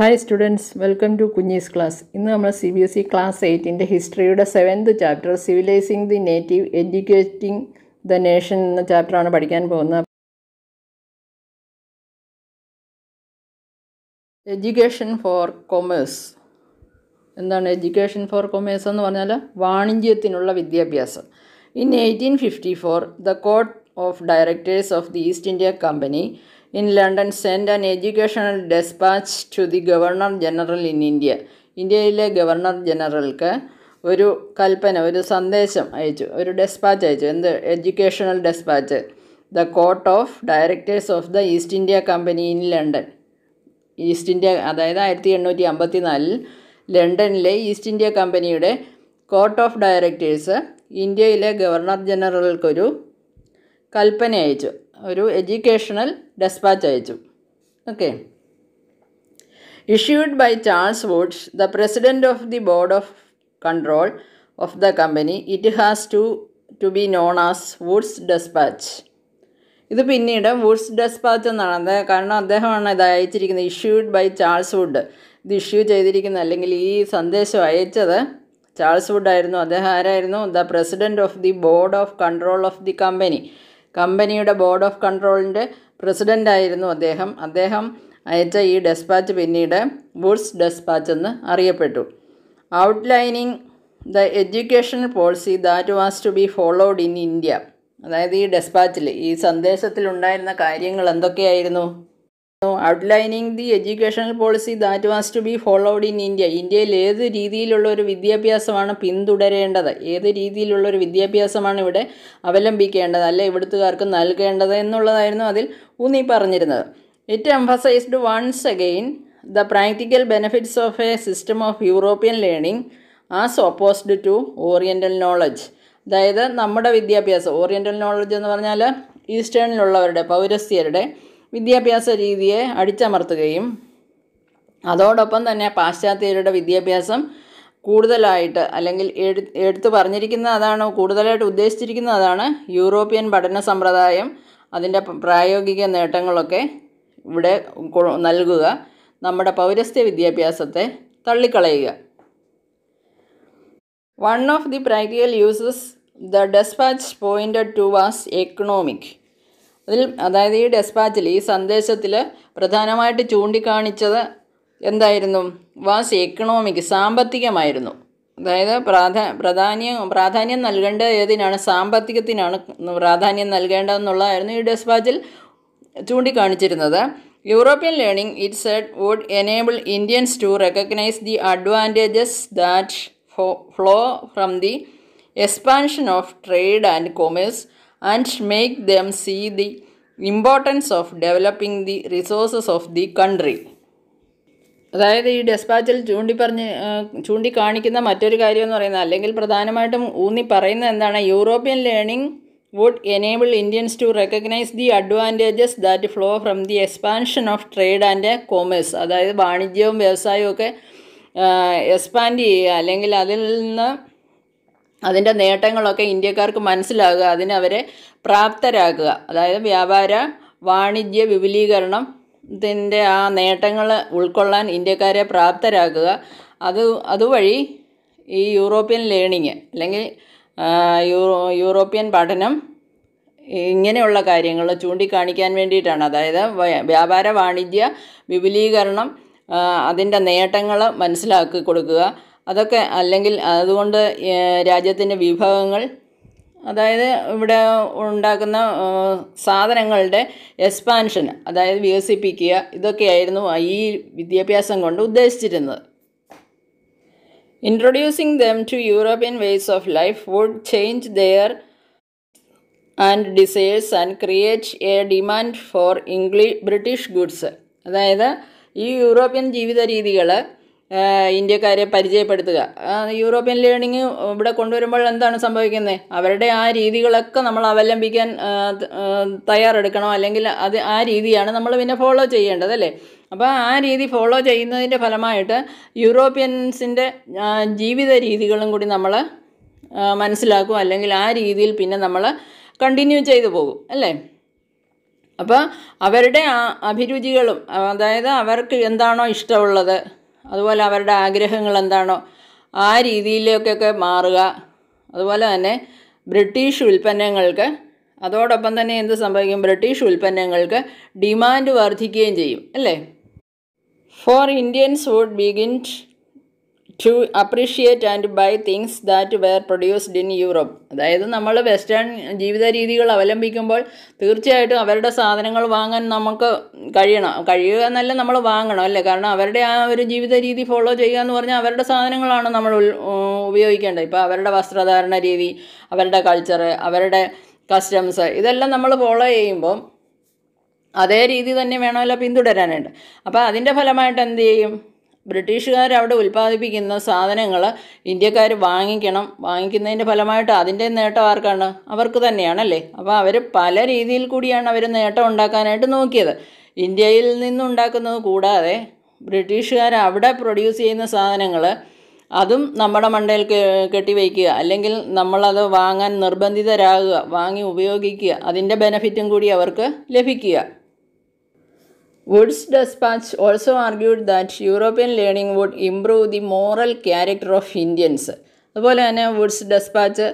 Hi students welcome to Kunjees class ഇന്ന് നമ്മൾ C B S E class എയ്റ്റിൻ്റെ ഹിസ്റ്ററിയുടെ seventh chapter civilising the native educating the nation എന്ന ചാപ്റ്ററാണ് പഠിക്കാൻ പോകുന്നത് എഡ്യൂക്കേഷൻ ഫോർ കൊമേഴ്സ് എന്താണ് എഡ്യൂക്കേഷൻ ഫോർ കൊമേഴ്സ് എന്ന് പറഞ്ഞാൽ വാണിജ്യത്തിനുള്ള വിദ്യാഭ്യാസം in eighteen fifty four the court of directors of the East India company in London sent an educational despatch to the Governor General in India. ഇന്ത്യയിലെ governor ജനറൽക്ക് ഒരു കൽപ്പന ഒരു സന്ദേശം അയച്ചു ഒരു ഡെസ്പാച്ച് അയച്ചു എന്ത് educational despatch the court of directors of the East India company in London East India അതായത് ആയിരത്തി എണ്ണൂറ്റി അമ്പത്തി നാലിൽ ലണ്ടനിലെ ഈസ്റ്റ് ഇന്ത്യ കമ്പനിയുടെ കോർട്ട് ഓഫ് ഡയറക്ടേഴ്സ് ഇന്ത്യയിലെ ഗവർണർ ജനറൽക്കൊരു കൽപ്പന അയച്ചു ഒരു എഡ്യൂക്കേഷണൽ ഡെസ്പാച്ച് അയച്ചു okay issued by Charles Woods the president of the board of control of the company it has to to be known as Woods despatch ഇത് പിന്നീട് Woods dispatch എന്നാണ് അദ്ദേഹം കാരണം അദ്ദേഹമാണ് ഇത് അയച്ചിരിക്കുന്നത് ഇഷ്യൂഡ് ബൈ ചാൾസ് വുഡ് ഇത് ഇഷ്യൂ ചെയ്തിരിക്കുന്ന അല്ലെങ്കിൽ ഈ സന്ദേശം അയച്ചത് ചാൾസ് വുഡ് ആയിരുന്നു അദ്ദേഹം ആരായിരുന്നു the president of the board of control of the company കമ്പനിയുടെ ബോർഡ് ഓഫ് കൺട്രോളിൻ്റെ പ്രസിഡൻ്റായിരുന്നു അദ്ദേഹം അദ്ദേഹം അയച്ച ഈ ഡെസ്പാച്ച് പിന്നീട് ബുഡ്സ് ഡെസ്പാച്ച് എന്ന് അറിയപ്പെട്ടു outlining the education policy that was to be followed in India അതായത് ഈ ഡെസ്പാച്ചിൽ ഈ സന്ദേശത്തിലുണ്ടായിരുന്ന കാര്യങ്ങൾ എന്തൊക്കെയായിരുന്നു outlining the educational policy that was to be followed in India ഇന്ത്യയിൽ ഏത് രീതിയിലുള്ള ഒരു വിദ്യാഭ്യാസമാണ് പിന്തുടരേണ്ടത് ഏത് രീതിയിലുള്ള ഒരു വിദ്യാഭ്യാസമാണ് ഇവിടെ അവലംബിക്കേണ്ടത് അല്ലെ ഇവിടുത്തുകാർക്ക് നൽകേണ്ടത് എന്നുള്ളതായിരുന്നു അതിൽ ഊന്നി പറഞ്ഞിരുന്നത് it emphasised once again the practical benefits of a system of European learning as opposed to oriental knowledge അതായത് നമ്മുടെ വിദ്യാഭ്യാസം ഓറിയൻ്റൽ നോളജ് എന്ന് പറഞ്ഞാൽ ഈസ്റ്റേണിലുള്ളവരുടെ പൗരസ്ത്യരുടെ വിദ്യാഭ്യാസ രീതിയെ അടിച്ചമർത്തുകയും അതോടൊപ്പം തന്നെ പാശ്ചാത്യരുടെ വിദ്യാഭ്യാസം കൂടുതലായിട്ട് അല്ലെങ്കിൽ എടു എടുത്തു പറഞ്ഞിരിക്കുന്ന അതാണ് കൂടുതലായിട്ട് ഉദ്ദേശിച്ചിരിക്കുന്ന അതാണ് യൂറോപ്യൻ പഠന സമ്പ്രദായം അതിൻ്റെ പ്രായോഗിക നേട്ടങ്ങളൊക്കെ ഇവിടെ നൽകുക നമ്മുടെ പൗരസ്ത്യ വിദ്യാഭ്യാസത്തെ തള്ളിക്കളയുക one of the practical uses the despatch point to was economic അതിൽ അതായത് ഈ ഡെസ്പാച്ചിൽ ഈ സന്ദേശത്തിൽ പ്രധാനമായിട്ട് ചൂണ്ടിക്കാണിച്ചത് എന്തായിരുന്നു വാസ് എക്കണോമിക് സാമ്പത്തികമായിരുന്നു അതായത് പ്രാധാ പ്രാധാന്യം പ്രാധാന്യം നൽകേണ്ട ഏതിനാണ് സാമ്പത്തികത്തിനാണ് പ്രാധാന്യം നൽകേണ്ടതെന്നുള്ളതായിരുന്നു ഈ ഡെസ്പാച്ചിൽ ചൂണ്ടിക്കാണിച്ചിരുന്നത് European learning it said would enable Indians to recognise the advantages that flow from the expansion of trade and commerce and make them see the importance of developing the resources of the country. അതായത് ഈ ഡെസ്പാച്ചിൽ ചൂണ്ടിപ്പറഞ്ഞ് ചൂണ്ടിക്കാണിക്കുന്ന മറ്റൊരു കാര്യം എന്ന് പറയുന്നത് അല്ലെങ്കിൽ പ്രധാനമായിട്ടും ഊന്നി പറയുന്നത് എന്താണ് European learning would enable Indians to recognize the advantages that flow from the expansion of trade and commerce അതായത് വാണിജ്യവും വ്യവസായവും ഒക്കെ എക്സ്പാൻഡ് ചെയ്യുക അല്ലെങ്കിൽ അതിൽ നിന്ന് അതിൻ്റെ നേട്ടങ്ങളൊക്കെ ഇന്ത്യക്കാർക്ക് മനസ്സിലാകുക അതിനവരെ പ്രാപ്തരാക്കുക അതായത് വ്യാപാര വാണിജ്യ വിപുലീകരണം ത്തിൻ്റെ ആ നേട്ടങ്ങൾ ഉൾക്കൊള്ളാൻ ഇന്ത്യക്കാരെ പ്രാപ്തരാക്കുക അത് അതുവഴി ഈ യൂറോപ്യൻ ലേണിങ് അല്ലെങ്കിൽ യൂറോ യൂറോപ്യൻ പഠനം ഇങ്ങനെയുള്ള കാര്യങ്ങൾ ചൂണ്ടിക്കാണിക്കാൻ വേണ്ടിയിട്ടാണ് അതായത് വ്യാപാര വാണിജ്യ വിപുലീകരണം അതിൻ്റെ നേട്ടങ്ങൾ മനസ്സിലാക്കി കൊടുക്കുക അതൊക്കെ അല്ലെങ്കിൽ അതുകൊണ്ട് രാജ്യത്തിൻ്റെ വിഭവങ്ങൾ അതായത് ഇവിടെ ഉണ്ടാക്കുന്ന സാധനങ്ങളുടെ എക്സ്പാൻഷൻ അതായത് വികസിപ്പിക്കുക ഇതൊക്കെയായിരുന്നു ഈ വിദ്യാഭ്യാസം കൊണ്ട് ഉദ്ദേശിച്ചിരുന്നത് introducing them to European ways of life would change their and desires and create a demand for English British goods അതായത് ഈ യൂറോപ്യൻ ജീവിത രീതികൾ ഇന്ത്യക്കാരെ പരിചയപ്പെടുത്തുക യൂറോപ്യൻ ലേണിംഗ് ഇവിടെ കൊണ്ടുവരുമ്പോൾ എന്താണ് സംഭവിക്കുന്നത് അവരുടെ ആ രീതികളൊക്കെ നമ്മൾ അവലംബിക്കാൻ തയ്യാറെടുക്കണം അല്ലെങ്കിൽ അത് ആ രീതിയാണ് നമ്മൾ പിന്നെ ഫോളോ ചെയ്യേണ്ടത് അല്ലേ അപ്പോൾ ആ രീതി ഫോളോ ചെയ്യുന്നതിൻ്റെ ഫലമായിട്ട് യൂറോപ്യൻസിൻ്റെ ജീവിത രീതികളും കൂടി നമ്മൾ മനസ്സിലാക്കും അല്ലെങ്കിൽ ആ രീതിയിൽ പിന്നെ നമ്മൾ കണ്ടിന്യൂ ചെയ്തു പോകും അല്ലേ അപ്പോൾ അവരുടെ അഭിരുചികളും അതായത് അവർക്ക് എന്താണോ ഇഷ്ടമുള്ളത് അതുപോലെ അവരുടെ ആഗ്രഹങ്ങൾ എന്താണോ ആ രീതിയിലേക്കൊക്കെ മാറുക അതുപോലെ തന്നെ ബ്രിട്ടീഷ് ഉൽപ്പന്നങ്ങൾക്ക് അതോടൊപ്പം തന്നെ എന്ത് സംഭവിക്കും ബ്രിട്ടീഷ് ഉൽപ്പന്നങ്ങൾക്ക് ഡിമാൻഡ് വർദ്ധിക്കുകയും ചെയ്യും അല്ലേ for Indians would begin to appreciate and buy things that were produced in Europe അതായത് നമ്മൾ വെസ്റ്റേൺ ജീവിത രീതികൾ അവലംബിക്കുമ്പോൾ തീർച്ചയായിട്ടും അവരുടെ സാധനങ്ങൾ വാങ്ങാൻ നമുക്ക് കഴിയണം കഴിയുക എന്നല്ല നമ്മൾ വാങ്ങണം അല്ലേ കാരണം അവരുടെ ആ ഒരു ജീവിത രീതി ഫോളോ ചെയ്യുക എന്ന് പറഞ്ഞാൽ അവരുടെ സാധനങ്ങളാണ് നമ്മൾ ഉപയോഗിക്കേണ്ടത് ഇപ്പോൾ അവരുടെ വസ്ത്രധാരണ രീതി അവരുടെ കൾച്ചർ അവരുടെ കസ്റ്റംസ് ഇതെല്ലാം നമ്മൾ ഫോളോ ചെയ്യുമ്പോൾ അതേ രീതി തന്നെ വേണമല്ലോ പിന്തുടരാനായിട്ട് അപ്പോൾ അതിൻ്റെ ഫലമായിട്ട് എന്ത് ചെയ്യും ബ്രിട്ടീഷുകാർ അവിടെ ഉൽപ്പാദിപ്പിക്കുന്ന സാധനങ്ങൾ ഇന്ത്യക്കാർ വാങ്ങിക്കണം വാങ്ങിക്കുന്നതിൻ്റെ ഫലമായിട്ട് അതിൻ്റെ നേട്ടം ആർക്കാണ് അവർക്ക് തന്നെയാണല്ലേ അപ്പോൾ അവർ പല രീതിയിൽ കൂടിയാണ് അവർ നേട്ടം ഉണ്ടാക്കാനായിട്ട് നോക്കിയത് ഇന്ത്യയിൽ നിന്നുണ്ടാക്കുന്നത് കൂടാതെ ബ്രിട്ടീഷുകാർ അവിടെ പ്രൊഡ്യൂസ് ചെയ്യുന്ന സാധനങ്ങൾ അതും നമ്മുടെ മണ്ടയിൽ കെട്ടിവയ്ക്കുക അല്ലെങ്കിൽ നമ്മളത് വാങ്ങാൻ നിർബന്ധിതരാകുക വാങ്ങി ഉപയോഗിക്കുക അതിൻ്റെ ബെനഫിറ്റും കൂടി അവർക്ക് ലഭിക്കുക Woods despatch also argued that European learning would improve the moral character of Indians അതുപോലെ തന്നെ വുഡ്സ് ഡെസ്പാച്ച്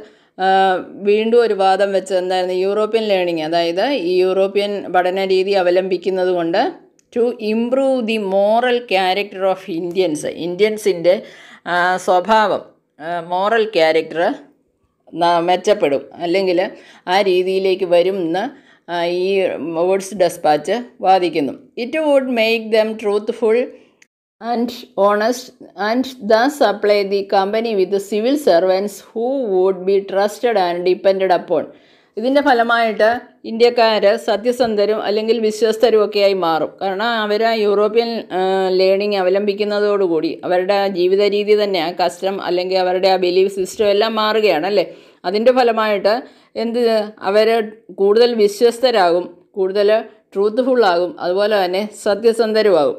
വീണ്ടും ഒരു വാദം വെച്ച് എന്തായിരുന്നു യൂറോപ്യൻ ലേണിംഗ് അതായത് ഈ യൂറോപ്യൻ പഠന രീതി അവലംബിക്കുന്നത് കൊണ്ട് to improve the moral character of Indians ഇന്ത്യൻസിൻ്റെ സ്വഭാവം മോറൽ ക്യാരക്ടർ മെച്ചപ്പെടും അല്ലെങ്കിൽ ആ രീതിയിലേക്ക് വരും എന്ന് ഈ വുഡ്സ് ഡെസ്പാച്ച് വാദിക്കുന്നു it would make them truthful and honest and the supply the company with civil servants who would be trusted and depend upon ഇതിൻ്റെ ഫലമായിട്ട് ഇന്ത്യക്കാർ സത്യസന്ധരും അല്ലെങ്കിൽ വിശ്വസ്തരും ഒക്കെയായി മാറും കാരണം അവർ യൂറോപ്യൻ ലേണിംഗ് അവലംബിക്കുന്നതോടുകൂടി അവരുടെ ജീവിത രീതി തന്നെ ആ കസ്റ്റം അല്ലെങ്കിൽ അവരുടെ ആ ബിലീഫ് സിസ്റ്റം എല്ലാം അല്ലേ അതിൻ്റെ ഫലമായിട്ട് എന്ത് അവർ കൂടുതൽ വിശ്വസ്തരാകും കൂടുതൽ ട്രൂത്ത്ഫുള്ളാകും അതുപോലെ തന്നെ സത്യസന്ധരുമാകും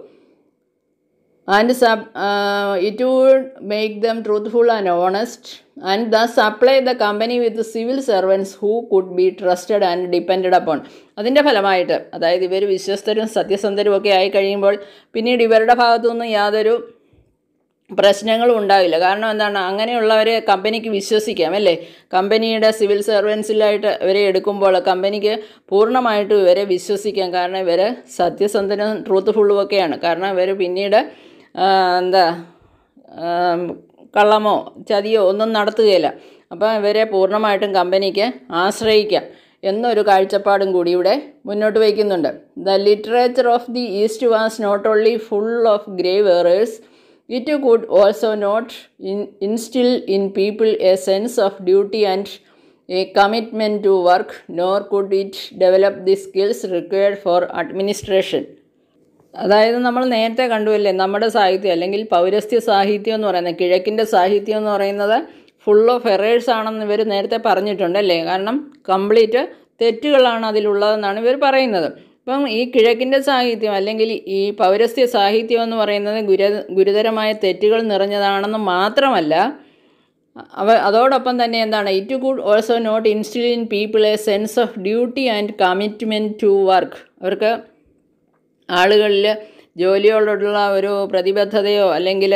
and sup it would make them truthful and honest and the supply the company with civil servants who could be trusted and depend upon അതിൻ്റെ ഫലമായിട്ട് അതായത് ഇവർ വിശ്വസ്തരും സത്യസന്ധരും ഒക്കെ ആയി കഴിയുമ്പോൾ പിന്നീട് ഇവരുടെ ഭാഗത്തുനിന്ന് യാതൊരു പ്രശ്നങ്ങളും ഉണ്ടാവില്ല കാരണം എന്താണ് അങ്ങനെയുള്ളവരെ കമ്പനിക്ക് വിശ്വസിക്കാം അല്ലേ കമ്പനിയുടെ സിവിൽ സർവൻസിലായിട്ട് ഇവരെ എടുക്കുമ്പോൾ കമ്പനിക്ക് പൂർണ്ണമായിട്ടും ഇവരെ വിശ്വസിക്കാം കാരണം ഇവർ സത്യസന്ധനും ഫുള്ളും ഒക്കെയാണ് കാരണം ഇവർ പിന്നീട് എന്താ കള്ളമോ ചതിയോ ഒന്നും നടത്തുകയില്ല അപ്പോൾ ഇവരെ പൂർണ്ണമായിട്ടും കമ്പനിക്ക് ആശ്രയിക്കാം എന്നൊരു കാഴ്ചപ്പാടും കൂടി ഇവിടെ മുന്നോട്ട് വയ്ക്കുന്നുണ്ട് the literature of the east was not only full of grave errors it could also not in instil in people a sense of duty and a commitment to work nor could it develop the skills required for administration അതായത് നമ്മൾ നേരത്തെ കണ്ടുവല്ലേ നമ്മുടെ സാഹിത്യം അല്ലെങ്കിൽ പൗരസ്ത്യ സാഹിത്യം എന്ന് പറയുന്നത് കിഴക്കിൻ്റെ സാഹിത്യം എന്ന് പറയുന്നത് ഫുൾ ഓഫ് എറേഴ്സ് ആണെന്ന് ഇവർ നേരത്തെ പറഞ്ഞിട്ടുണ്ട് അല്ലേ കാരണം കംപ്ലീറ്റ് തെറ്റുകളാണ് അതിലുള്ളതെന്നാണ് ഇവർ പറയുന്നത് ഇപ്പം ഈ കിഴക്കിൻ്റെ സാഹിത്യം അല്ലെങ്കിൽ ഈ പൗരസ്ത്യ സാഹിത്യം എന്ന് പറയുന്നത് ഗുര ഗുരുതരമായ തെറ്റുകൾ നിറഞ്ഞതാണെന്ന് മാത്രമല്ല അവ അതോടൊപ്പം തന്നെ എന്താണ് it could also not instil in people a sense of duty and commitment to work അവർക്ക് ആളുകളിൽ ജോലിയോടുള്ള ഒരു പ്രതിബദ്ധതയോ അല്ലെങ്കിൽ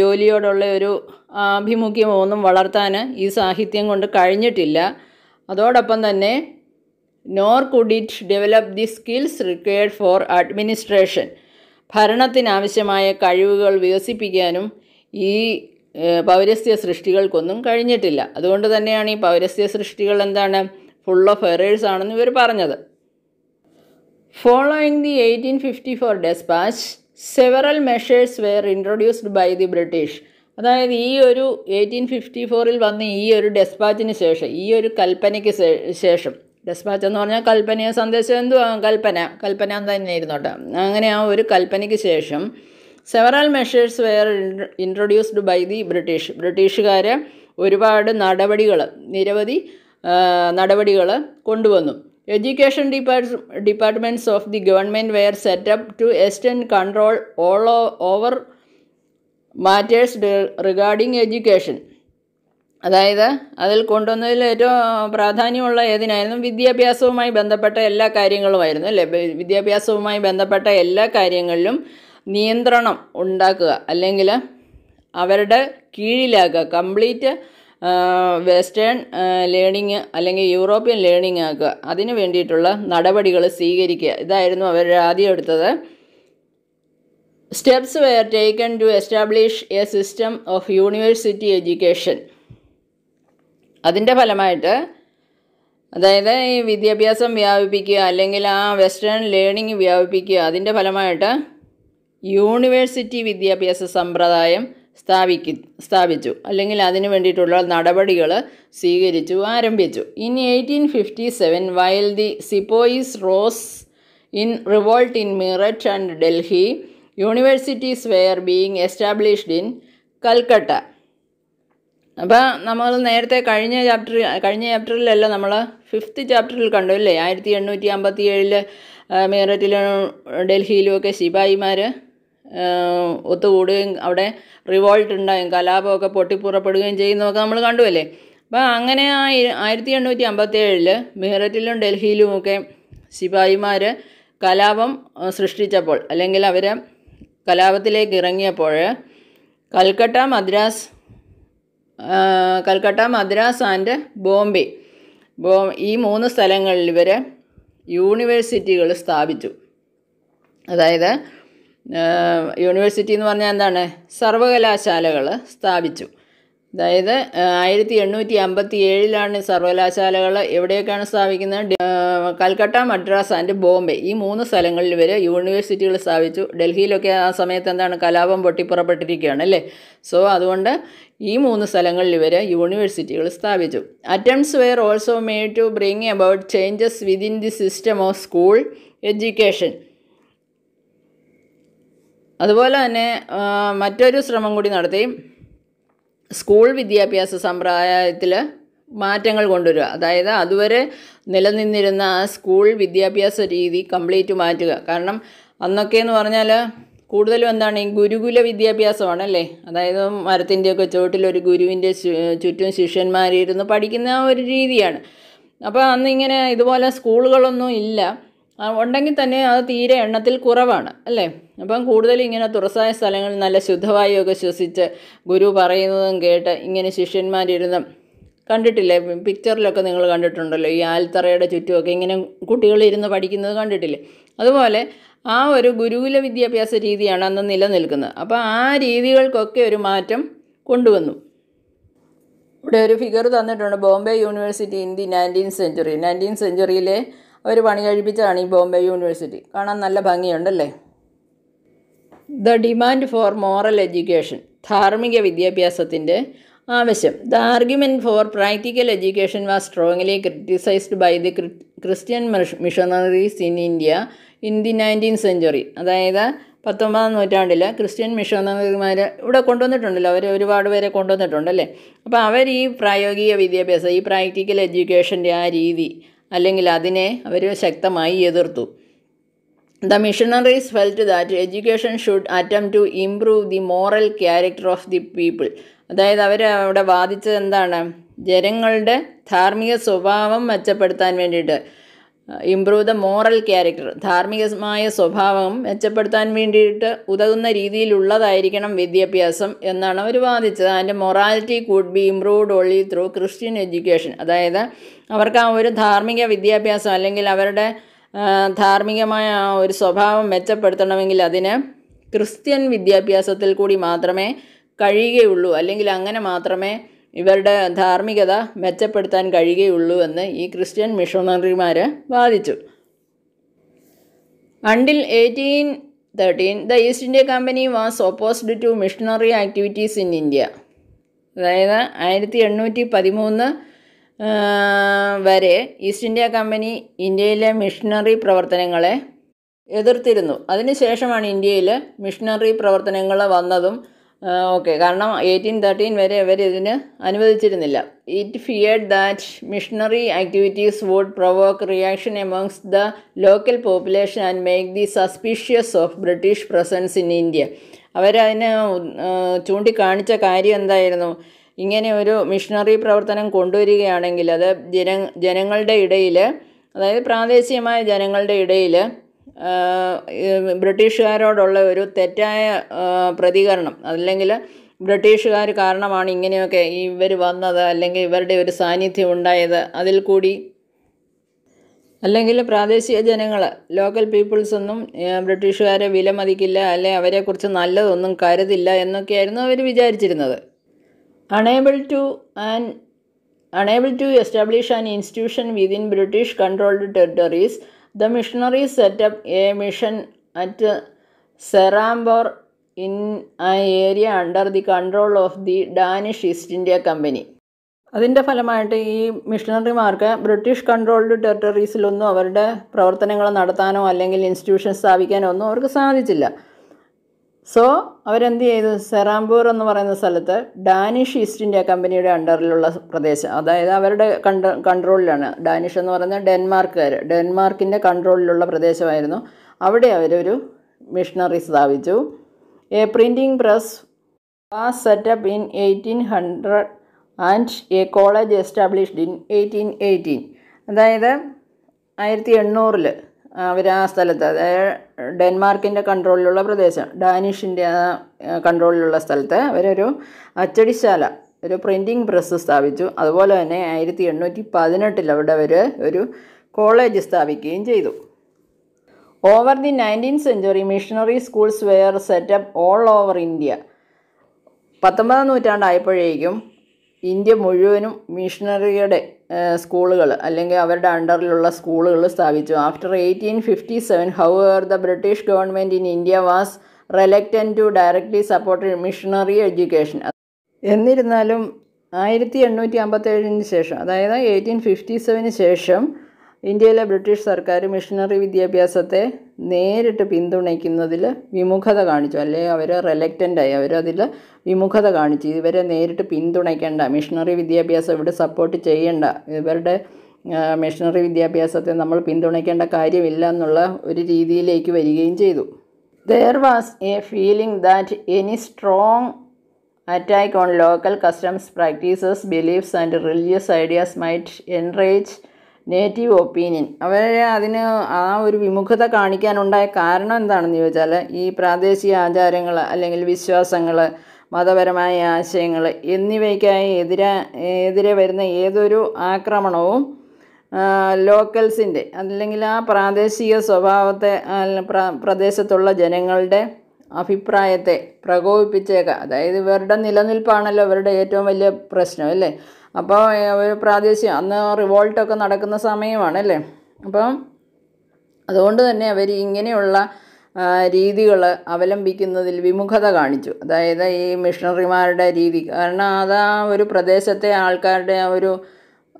ജോലിയോടുള്ള ഒരു ആഭിമുഖ്യമോ ഒന്നും വളർത്താൻ ഈ സാഹിത്യം കൊണ്ട് കഴിഞ്ഞിട്ടില്ല അതോടൊപ്പം തന്നെ nor could it develop the skills required for administration ഭരണത്തിനാവശ്യമായ കഴിവുകൾ വികസിപ്പിക്കാനും ഈ പൗരസ്യ സൃഷ്ടികൾക്കൊന്നും കഴിഞ്ഞിട്ടില്ല അതുകൊണ്ട് തന്നെയാണ് ഈ പൗരസ്യ സൃഷ്ടികൾ എന്താണ് ഫുൾ ഓഫ് എറേഴ്സ് ആണെന്ന് ഇവർ പറഞ്ഞത് following the eighteen fifty four despatch several measures were introduced by the British അതായത് ഈ ഒരു എയ്റ്റീൻ ഫിഫ്റ്റി ഫോറിൽ വന്ന ഈ ഒരു ഡെസ്പാച്ചിന് ശേഷം ഈ ഒരു കൽപ്പനയ്ക്ക് ശേഷം ഡെസ്പാച്ച് എന്ന് പറഞ്ഞാൽ കൽപ്പനയ സന്ദേശം എന്തുവാ കൽപ്പന കൽപ്പന തന്നെ ഇരുന്നോട്ടെ അങ്ങനെ ആ ഒരു കൽപ്പനയ്ക്ക് ശേഷം several measures were introduced by the British ബ്രിട്ടീഷുകാർ ഒരുപാട് നടപടികൾ നിരവധി നടപടികൾ കൊണ്ടുവന്നു education depart departments of the government were set up to extend control all over matters regarding education അതായത് അതിൽ കൊണ്ടുവന്നതിൽ ഏറ്റവും പ്രാധാന്യമുള്ള ഏതിനായിരുന്നു വിദ്യാഭ്യാസവുമായി ബന്ധപ്പെട്ട എല്ലാ കാര്യങ്ങളുമായിരുന്നു അല്ലേ വിദ്യാഭ്യാസവുമായി ബന്ധപ്പെട്ട എല്ലാ കാര്യങ്ങളിലും നിയന്ത്രണം ഉണ്ടാക്കുക അല്ലെങ്കിൽ അവരുടെ കീഴിലാക്കുക കംപ്ലീറ്റ് വെസ്റ്റേൺ ലേണിങ് അല്ലെങ്കിൽ യൂറോപ്യൻ ലേണിംഗ് ആക്കുക അതിന് വേണ്ടിയിട്ടുള്ള നടപടികൾ സ്വീകരിക്കുക ഇതായിരുന്നു അവർ ആദ്യം എടുത്തത് steps were taken to establish a system of university education അതിൻ്റെ ഫലമായിട്ട് അതായത് ഈ വിദ്യാഭ്യാസം വ്യാപിപ്പിക്കുക അല്ലെങ്കിൽ ആ വെസ്റ്റേൺ ലേണിംഗ് വ്യാപിപ്പിക്കുക അതിൻ്റെ ഫലമായിട്ട് യൂണിവേഴ്സിറ്റി വിദ്യാഭ്യാസ സമ്പ്രദായം സ്ഥാപിക്കു സ്ഥാപിച്ചു അല്ലെങ്കിൽ അതിനു വേണ്ടിയിട്ടുള്ള നടപടികൾ സ്വീകരിച്ചു ആരംഭിച്ചു in eighteen fifty seven while the sepoys rose in revolt in Meerut and Delhi universities were being established in Calcutta അപ്പോൾ നമ്മൾ നേരത്തെ കഴിഞ്ഞ ചാപ്റ്ററിൽ കഴിഞ്ഞ ചാപ്റ്ററിലല്ല നമ്മൾ ഫിഫ്ത്ത് ചാപ്റ്ററിൽ കണ്ടു അല്ലേ ആയിരത്തി എണ്ണൂറ്റി അമ്പത്തി ഏഴിൽ മീററ്റിലും ഡൽഹിയിലും ഒക്കെ ശിപായിമാർ ഒത്തുകൂടുകയും അവിടെ റിവോൾട്ട് ഉണ്ടാകും കലാപമൊക്കെ പൊട്ടിപ്പുറപ്പെടുകയും ചെയ്യുന്നതൊക്കെ നമ്മൾ കണ്ടുവല്ലേ അപ്പോൾ അങ്ങനെ ആ ആയിരത്തി എണ്ണൂറ്റി അമ്പത്തേഴിൽ മീററ്റിലും ഡൽഹിയിലുമൊക്കെ ശിപായിമാർ കലാപം സൃഷ്ടിച്ചപ്പോൾ അല്ലെങ്കിൽ അവർ കലാപത്തിലേക്ക് ഇറങ്ങിയപ്പോൾ കൽക്കട്ട മദ്രാസ് കൽക്കട്ട മദ്രാസ് ആൻഡ് ബോംബെ ബോ ഈ മൂന്ന് സ്ഥലങ്ങളിൽ ഇവർ യൂണിവേഴ്സിറ്റികൾ സ്ഥാപിച്ചു അതായത് യൂണിവേഴ്സിറ്റി എന്ന് പറഞ്ഞാൽ എന്താണ് സർവകലാശാലകൾ സ്ഥാപിച്ചു അതായത് ആയിരത്തി എണ്ണൂറ്റി അമ്പത്തി ഏഴിലാണ് സർവകലാശാലകൾ എവിടെയൊക്കെയാണ് സ്ഥാപിക്കുന്നത് കൽക്കട്ട മദ്രാസ് ആൻഡ് ബോംബെ ഈ മൂന്ന് സ്ഥലങ്ങളിൽ വരെ യൂണിവേഴ്സിറ്റികൾ സ്ഥാപിച്ചു ഡൽഹിയിലൊക്കെ ആ സമയത്ത് എന്താണ് കലാപം പൊട്ടിപ്പുറപ്പെട്ടിരിക്കുകയാണ് അല്ലേ സോ അതുകൊണ്ട് ഈ മൂന്ന് സ്ഥലങ്ങളിൽ വരെ യൂണിവേഴ്സിറ്റികൾ സ്ഥാപിച്ചു attempts were also made to bring about changes within the system of school education അതുപോലെ തന്നെ മറ്റൊരു ശ്രമം കൂടി നടത്തി സ്കൂൾ വിദ്യാഭ്യാസ സമ്പ്രദായത്തിൽ മാറ്റങ്ങൾ കൊണ്ടുവരിക അതായത് അതുവരെ നിലനിന്നിരുന്ന ആ സ്കൂൾ വിദ്യാഭ്യാസ രീതി കംപ്ലീറ്റ് മാറ്റുക കാരണം അന്നൊക്കെ എന്ന് പറഞ്ഞാൽ കൂടുതലും എന്താണ് ഈ ഗുരുകുല വിദ്യാഭ്യാസമാണല്ലേ അതായത് മരത്തിൻ്റെയൊക്കെ ചുവട്ടിൽ ഒരു ഗുരുവിൻ്റെ ചുറ്റും ശിഷ്യന്മാരിരുന്ന് പഠിക്കുന്ന ഒരു രീതിയാണ് അപ്പോൾ അന്ന് ഇങ്ങനെ ഇതുപോലെ സ്കൂളുകളൊന്നും ഇല്ല ഉണ്ടെങ്കിൽ തന്നെ അത് തീരെ എണ്ണത്തിൽ കുറവാണ് അല്ലേ അപ്പം കൂടുതൽ ഇങ്ങനെ തുറസായ സ്ഥലങ്ങളിൽ നല്ല ശുദ്ധവായുവൊക്കെ ശ്വസിച്ച് ഗുരു പറയുന്നതും കേട്ട് ഇങ്ങനെ ശിഷ്യന്മാരിരുന്ന് കണ്ടിട്ടില്ലേ പിക്ചറിലൊക്കെ നിങ്ങൾ കണ്ടിട്ടുണ്ടല്ലോ ഈ ആൽത്തറയുടെ ചുറ്റുമൊക്കെ ഇങ്ങനെ കുട്ടികളിരുന്ന് പഠിക്കുന്നത് കണ്ടിട്ടില്ലേ അതുപോലെ ആ ഒരു ഗുരുകുല വിദ്യാഭ്യാസ രീതിയാണ് അന്ന് നിലനിൽക്കുന്നത് അപ്പോൾ ആ രീതികൾക്കൊക്കെ ഒരു മാറ്റം കൊണ്ടുവന്നു ഇവിടെ ഒരു ഫിഗർ തന്നിട്ടുണ്ട് Bombay university in the nineteen century nineteen സെഞ്ചുറിയിലെ അവർ പണി കഴിപ്പിച്ചതാണ് ഈ ബോംബെ യൂണിവേഴ്സിറ്റി കാണാൻ നല്ല ഭംഗിയുണ്ടല്ലേ the demand for moral education ധാർമ്മിക വിദ്യാഭ്യാസത്തിൻ്റെ ആവശ്യം the argument for practical education was strongly criticised by the Christian missionaries in India in the nineteen century അതായത് പത്തൊമ്പതാം നൂറ്റാണ്ടിൽ ക്രിസ്ത്യൻ മിഷണറിമാർ ഇവിടെ കൊണ്ടുവന്നിട്ടുണ്ടല്ലോ അവർ ഒരുപാട് പേരെ കൊണ്ടുവന്നിട്ടുണ്ടല്ലേ അപ്പോൾ അവർ ഈ പ്രായോഗിക വിദ്യാഭ്യാസം ഈ പ്രാക്ടിക്കൽ എഡ്യൂക്കേഷൻ്റെ ആ രീതി അല്ലെങ്കിൽ അതിനെ അവർ ശക്തമായി എതിർത്തു the missionaries felt that education should attempt to improve the moral character of the people അതായത് അവർ അവിടെ വാദിച്ചത് എന്താണ് ജനങ്ങളുടെ ധാർമ്മിക സ്വഭാവം മെച്ചപ്പെടുത്താൻ വേണ്ടിയിട്ട് ഇംപ്രൂവ് ദ മോറൽ ക്യാരക്ടർ ധാർമ്മികമായ സ്വഭാവം മെച്ചപ്പെടുത്താൻ വേണ്ടിയിട്ട് ഉതകുന്ന രീതിയിലുള്ളതായിരിക്കണം വിദ്യാഭ്യാസം എന്നാണ് അവർ വാദിച്ചത് അതിൻ്റെ morality could be improved only through Christian education അതായത് അവർക്ക് ആ ഒരു ധാർമ്മിക വിദ്യാഭ്യാസം അല്ലെങ്കിൽ അവരുടെ ധാർമ്മികമായ ആ ഒരു സ്വഭാവം മെച്ചപ്പെടുത്തണമെങ്കിൽ അതിന് ക്രിസ്ത്യൻ വിദ്യാഭ്യാസത്തിൽ കൂടി മാത്രമേ കഴിയുകയുള്ളൂ അല്ലെങ്കിൽ അങ്ങനെ മാത്രമേ ഇവരുടെ ധാർമ്മികത മെച്ചപ്പെടുത്താൻ കഴിയുകയുള്ളൂ എന്ന് ഈ ക്രിസ്ത്യൻ മിഷണറിമാർ വാദിച്ചു until eighteen thirteen the East India Company was opposed to missionary activities in India അതായത് ആയിരത്തി എണ്ണൂറ്റി പതിമൂന്ന് വരെ ഈസ്റ്റ് ഇന്ത്യ കമ്പനി ഇന്ത്യയിലെ മിഷണറി പ്രവർത്തനങ്ങളെ എതിർത്തിരുന്നു അതിനുശേഷമാണ് ഇന്ത്യയിൽ മിഷണറി പ്രവർത്തനങ്ങൾ വന്നതും ഓക്കെ കാരണം എയ്റ്റീൻ തേർട്ടീൻ വരെ അവർ ഇതിന് അനുവദിച്ചിരുന്നില്ല it feared that missionary activities would provoke reaction amongst the local population and make the suspicious of British presence in India അവരതിന് ചൂണ്ടിക്കാണിച്ച കാര്യം എന്തായിരുന്നു ഇങ്ങനെ ഒരു മിഷണറി പ്രവർത്തനം കൊണ്ടുവരികയാണെങ്കിൽ അത് ജന ജനങ്ങളുടെ ഇടയിൽ അതായത് പ്രാദേശികമായ ജനങ്ങളുടെ ഇടയിൽ ബ്രിട്ടീഷുകാരോടുള്ള ഒരു തെറ്റായ പ്രതികരണം അല്ലെങ്കിൽ ബ്രിട്ടീഷുകാർ കാരണമാണ് ഇങ്ങനെയൊക്കെ ഇവർ വന്നത് അല്ലെങ്കിൽ ഇവരുടെ ഒരു സാന്നിധ്യം ഉണ്ടായത് അതിൽ കൂടി അല്ലെങ്കിൽ പ്രാദേശിക ജനങ്ങൾ ലോക്കൽ പീപ്പിൾസ് ഒന്നും ബ്രിട്ടീഷുകാരെ വിലമതിക്കില്ല അല്ലെ അവരെക്കുറിച്ച് നല്ലതൊന്നും കരുതില്ല എന്നൊക്കെയായിരുന്നു അവർ വിചാരിച്ചിരുന്നത് unable to and unable to establish an institution within British controlled territories the missionary set up a mission at Serampore in a area under the control of the Danish East India Company അതിൻ്റെ ഫലമായിട്ട് ഈ മിഷണറിമാർക്ക് ബ്രിട്ടീഷ് കൺട്രോൾഡ് ടെറിട്ടറീസിലൊന്നും അവരുടെ പ്രവർത്തനങ്ങൾ നടത്താനോ അല്ലെങ്കിൽ institution സ്ഥാപിക്കാനോ ഒന്നും അവർക്ക് സാധിച്ചില്ല സോ അവരെന്ത് ചെയ്തു സെറാംപൂർ എന്ന് പറയുന്ന സ്ഥലത്ത് ഡാനിഷ് ഈസ്റ്റ് ഇന്ത്യ കമ്പനിയുടെ അണ്ടറിലുള്ള പ്രദേശം അതായത് അവരുടെ കൺട്ര കൺട്രോളിലാണ് ഡാനിഷ് എന്ന് പറയുന്നത് ഡെൻമാർക്കുകാർ ഡെൻമാർക്കിൻ്റെ കൺട്രോളിലുള്ള പ്രദേശമായിരുന്നു അവിടെ അവരൊരു മിഷണറി സ്ഥാപിച്ചു a printing press was set up in eighteen hundred and a college established in eighteen eighteen അതായത് ആയിരത്തി എണ്ണൂറിൽ അവർ ആ സ്ഥലത്ത് അതായത് ഡെൻമാർക്കിൻ്റെ കൺട്രോളിലുള്ള പ്രദേശം ഡാനിഷിൻ്റെ ആ കൺട്രോളിലുള്ള സ്ഥലത്ത് അവരൊരു അച്ചടിശാല ഒരു പ്രിൻറ്റിങ് പ്രസ് സ്ഥാപിച്ചു അതുപോലെ തന്നെ ആയിരത്തി എണ്ണൂറ്റി പതിനെട്ടിൽ അവിടെ അവർ ഒരു കോളേജ് സ്ഥാപിക്കുകയും ചെയ്തു over the nineteen century missionary schools were set up all over India പത്തൊമ്പതാം നൂറ്റാണ്ടായപ്പോഴേക്കും ഇന്ത്യ മുഴുവനും മിഷണറിയുടെ സ്കൂളുകൾ അല്ലെങ്കിൽ അവരുടെ അണ്ടറിലുള്ള സ്കൂളുകൾ സ്ഥാപിച്ചു after eighteen fifty seven however the British government in India was reluctant to directly support missionary education എന്നിരുന്നാലും ആയിരത്തി എണ്ണൂറ്റി അമ്പത്തേഴിന് ശേഷം അതായത് എയ്റ്റീൻ ഫിഫ്റ്റി സെവന് ശേഷം ഇന്ത്യയിലെ ബ്രിട്ടീഷ് സർക്കാർ മിഷണറി വിദ്യാഭ്യാസത്തെ നേരിട്ട് പിന്തുണയ്ക്കുന്നതിൽ വിമുഖത കാണിച്ചു അല്ലെങ്കിൽ അവർ റിലക്റ്റൻ്റായി അവരതിൽ വിമുഖത കാണിച്ചു ഇവരെ നേരിട്ട് പിന്തുണയ്ക്കേണ്ട മിഷണറി വിദ്യാഭ്യാസം ഇവിടെ സപ്പോർട്ട് ചെയ്യേണ്ട ഇവരുടെ മിഷണറി വിദ്യാഭ്യാസത്തെ നമ്മൾ പിന്തുണയ്ക്കേണ്ട കാര്യമില്ല എന്നുള്ള ഒരു രീതിയിലേക്ക് വരികയും ചെയ്തു there was a feeling that any strong attack on local customs practices beliefs and religious ideas might enrage native opinion അവരെ അതിന് ആ ഒരു വിമുഖത കാണിക്കാനുണ്ടായ കാരണം എന്താണെന്ന് ചോദിച്ചാൽ ഈ പ്രാദേശിക ആചാരങ്ങൾ അല്ലെങ്കിൽ വിശ്വാസങ്ങൾ മതപരമായ ആശയങ്ങൾ എന്നിവയ്ക്കായി എതിരെ എതിരെ വരുന്ന ഏതൊരു ആക്രമണവും ലോക്കൽസിൻ്റെ അല്ലെങ്കിൽ ആ പ്രാദേശിക സ്വഭാവത്തെ പ്രദേശത്തുള്ള ജനങ്ങളുടെ അഭിപ്രായത്തെ പ്രകോപിപ്പിച്ചേക്കാം അതായത് ഇവരുടെ നിലനിൽപ്പാണല്ലോ ഇവരുടെ ഏറ്റവും വലിയ പ്രശ്നം അല്ലേ അപ്പോൾ ഒരു പ്രാദേശിക അന്ന് റിവോൾട്ടൊക്കെ നടക്കുന്ന സമയമാണല്ലേ അപ്പം അതുകൊണ്ട് തന്നെ അവർ ഇങ്ങനെയുള്ള രീതികൾ അവലംബിക്കുന്നതിൽ വിമുഖത കാണിച്ചു അതായത് ഈ മിഷണറിമാരുടെ രീതി കാരണം അത് ആ ഒരു പ്രദേശത്തെ ആൾക്കാരുടെ ആ ഒരു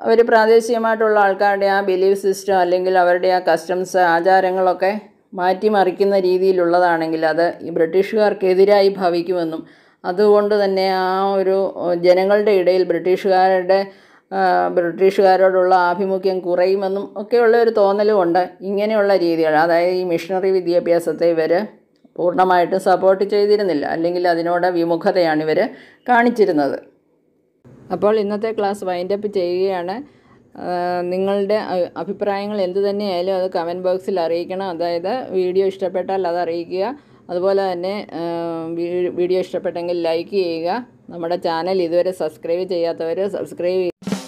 അവർ പ്രാദേശികമായിട്ടുള്ള ആൾക്കാരുടെ ആ ബിലീഫ് സിസ്റ്റം അല്ലെങ്കിൽ അവരുടെ ആ കസ്റ്റംസ് ആചാരങ്ങളൊക്കെ മാറ്റിമറിക്കുന്ന രീതിയിലുള്ളതാണെങ്കിൽ അത് ഈ ബ്രിട്ടീഷുകാർക്കെതിരായി ഭവിക്കുമെന്നും അതുകൊണ്ട് തന്നെ ആ ഒരു ജനങ്ങളുടെ ഇടയിൽ ബ്രിട്ടീഷുകാരുടെ ബ്രിട്ടീഷുകാരോടുള്ള ആഭിമുഖ്യം കുറയുമെന്നും ഒക്കെയുള്ള ഒരു തോന്നലുമുണ്ട് ഇങ്ങനെയുള്ള രീതികൾ അതായത് ഈ മിഷണറി വിദ്യാഭ്യാസത്തെ ഇവർ പൂർണ്ണമായിട്ടും സപ്പോർട്ട് ചെയ്തിരുന്നില്ല അല്ലെങ്കിൽ അതിനോട് വിമുഖതയാണ് ഇവർ കാണിച്ചിരുന്നത് അപ്പോൾ ഇന്നത്തെ ക്ലാസ് വൈൻഡപ്പ് ചെയ്യുകയാണ് നിങ്ങളുടെ അഭിപ്രായങ്ങൾ എന്തു തന്നെയായാലും അത് കമൻറ്റ് ബോക്സിൽ അറിയിക്കണം അതായത് വീഡിയോ ഇഷ്ടപ്പെട്ടാൽ അത് അറിയിക്കുക അതുപോലെ തന്നെ വീഡിയോ ഇഷ്ടപ്പെട്ടെങ്കിൽ ലൈക്ക് ചെയ്യുക നമ്മുടെ ചാനൽ ഇതുവരെ സബ്സ്ക്രൈബ് ചെയ്യാത്തവർ സബ്സ്ക്രൈബ്